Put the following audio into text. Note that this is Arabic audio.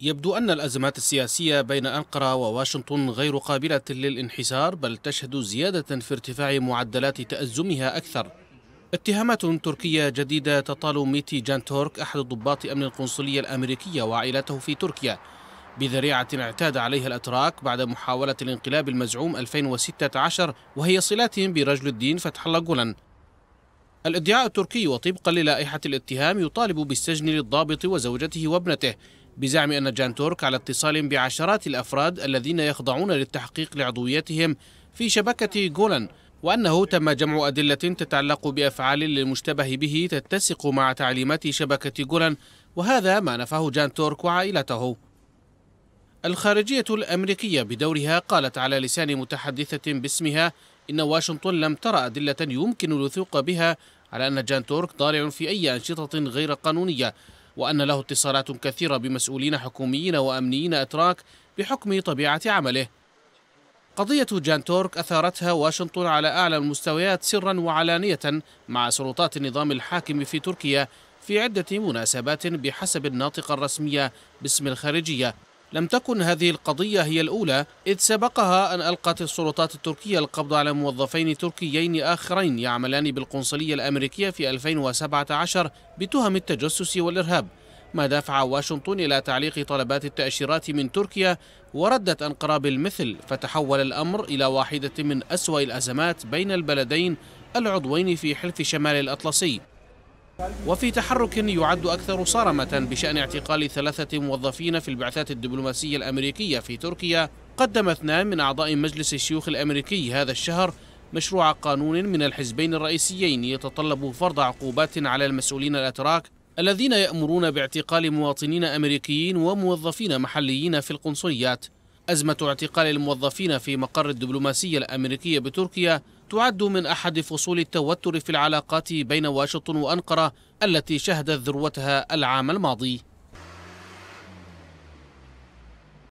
يبدو أن الأزمات السياسية بين أنقرة وواشنطن غير قابلة للانحسار بل تشهد زيادة في ارتفاع معدلات تأزمها أكثر اتهامات تركية جديدة تطال ميتي جان تورك أحد ضباط أمن القنصلية الأمريكية وعائلته في تركيا بذريعة اعتاد عليها الأتراك بعد محاولة الانقلاب المزعوم 2016 وهي صلاتهم برجل الدين فتح الله الادعاء التركي وطبقا للائحة الاتهام يطالب بالسجن للضابط وزوجته وابنته بزعم أن جان تورك على اتصال بعشرات الأفراد الذين يخضعون للتحقيق لعضويتهم في شبكة جولان وأنه تم جمع أدلة تتعلق بأفعال للمشتبه به تتسق مع تعليمات شبكة جولان وهذا ما نفاه جان تورك وعائلته الخارجية الأمريكية بدورها قالت على لسان متحدثة باسمها إن واشنطن لم ترى أدلة يمكن الوثوق بها على أن جان تورك ضارع في أي أنشطة غير قانونية وأن له اتصالات كثيرة بمسؤولين حكوميين وأمنيين أتراك بحكم طبيعة عمله قضية جان تورك أثارتها واشنطن على أعلى المستويات سرا وعلانية مع سلطات النظام الحاكم في تركيا في عدة مناسبات بحسب الناطقة الرسمية باسم الخارجية لم تكن هذه القضية هي الأولى إذ سبقها أن ألقت السلطات التركية القبض على موظفين تركيين آخرين يعملان بالقنصلية الأمريكية في 2017 بتهم التجسس والإرهاب ما دفع واشنطن إلى تعليق طلبات التأشيرات من تركيا وردت أنقرة بالمثل فتحول الأمر إلى واحدة من أسوأ الأزمات بين البلدين العضوين في حلف شمال الأطلسي وفي تحرك يعد أكثر صارمة بشأن اعتقال ثلاثة موظفين في البعثات الدبلوماسية الأمريكية في تركيا قدم اثنان من أعضاء مجلس الشيوخ الأمريكي هذا الشهر مشروع قانون من الحزبين الرئيسيين يتطلب فرض عقوبات على المسؤولين الأتراك الذين يأمرون باعتقال مواطنين أمريكيين وموظفين محليين في القنصليات أزمة اعتقال الموظفين في مقر الدبلوماسية الأمريكية بتركيا تعد من أحد فصول التوتر في العلاقات بين واشنطن وأنقرة التي شهدت ذروتها العام الماضي